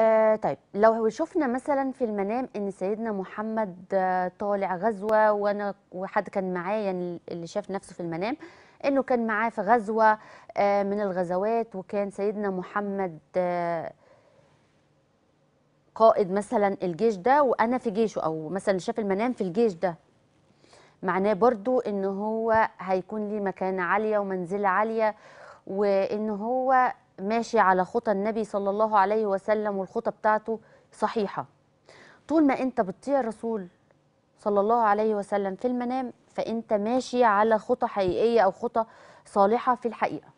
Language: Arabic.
آه طيب لو شفنا مثلا في المنام ان سيدنا محمد آه، طالع غزوه وانا وحد كان معايا يعني اللي شاف نفسه في المنام انه كان معاه في غزوه آه من الغزوات وكان سيدنا محمد آه قائد مثلا الجيش ده وانا في جيشه او مثلا شاف المنام في الجيش ده معناه برضو ان هو هيكون لي مكانه عاليه ومنزله عاليه وان هو ماشي على خطى النبي صلى الله عليه وسلم والخطى بتاعته صحيحة طول ما أنت بتطيع الرسول صلى الله عليه وسلم في المنام فأنت ماشي على خطى حقيقية أو خطى صالحة في الحقيقة